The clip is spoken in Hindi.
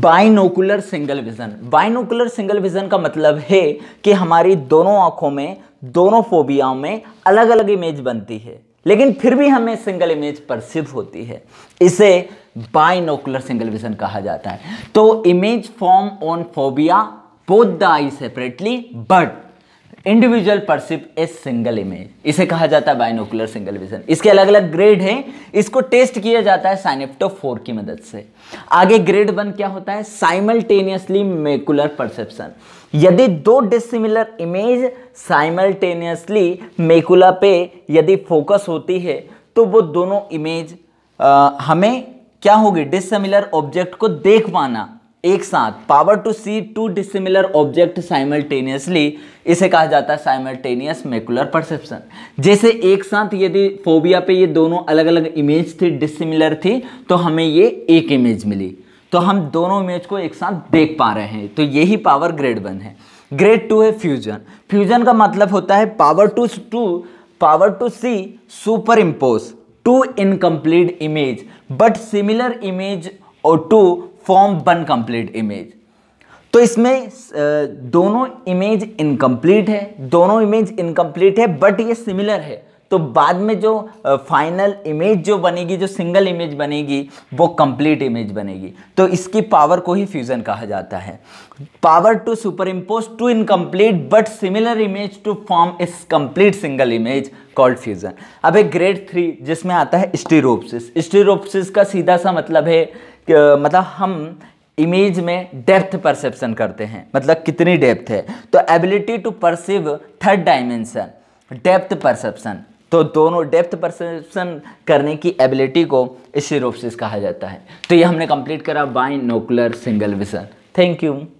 binocular single vision binocular single vision का मतलब है कि हमारी दोनों आंखों में दोनों फोबियाओं में अलग अलग इमेज बनती है लेकिन फिर भी हमें सिंगल इमेज परसिव होती है इसे बाइनोकुलर सिंगल विजन कहा जाता है तो image form on fovea both the eye separately but individual perceive a single image इसे कहा जाता है बाइनोकुलर सिंगल विजन इसके अलग अलग ग्रेड हैं इसको टेस्ट किया जाता है साइनेप्टो फोर की मदद से आगे ग्रेड वन क्या होता है साइमल्टेनियसली मेकुलर परसेप्शन यदि दो डिसिमिलर इमेज साइमल्टेनियसली मेकुला पे यदि फोकस होती है तो वो दोनों इमेज आ, हमें क्या होगी डिसिमिलर ऑब्जेक्ट को देख पाना एक साथ power to see two dissimilar object simultaneously इसे कहा जाता है साइमल्टेनियस मेकुलर परसेप्शन जैसे एक साथ यदि फोबिया पे ये दोनों अलग अलग इमेज थी डिसिमिलर थी तो हमें ये एक इमेज मिली तो हम दोनों इमेज को एक साथ देख पा रहे हैं तो यही पावर ग्रेड वन है ग्रेड टू है फ्यूजन फ्यूजन का मतलब होता है power to two power to see superimpose two incomplete image but similar image और to form one complete image तो इसमें दोनों इमेज इनकम्प्लीट है दोनों इमेज इनकम्प्लीट है बट ये सिमिलर है तो बाद में जो फाइनल इमेज जो बनेगी जो सिंगल इमेज बनेगी वो कंप्लीट इमेज बनेगी तो इसकी पावर को ही फ्यूज़न कहा जाता है power to superimpose two incomplete but similar image to form इस complete single image called fusion अब एक ग्रेड थ्री जिसमें आता है स्टीरोप्सिस स्टीरोप्सिस का सीधा सा मतलब है मतलब हम इमेज में डेप्थ परसेप्शन करते हैं मतलब कितनी डेप्थ है तो ability to perceive third dimension depth perception तो दोनों डेप्थ परसेप्शन करने की एबिलिटी को इसी रूप से कहा जाता है तो ये हमने कंप्लीट करा binocular single vision thank you